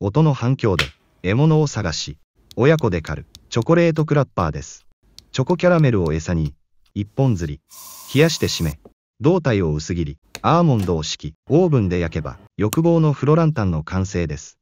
音の反響で、獲物を探し、親子で狩る、チョコレートクラッパーです。チョコキャラメルを餌に、一本釣り、冷やして締め、胴体を薄切り、アーモンドを敷き、オーブンで焼けば、欲望のフロランタンの完成です。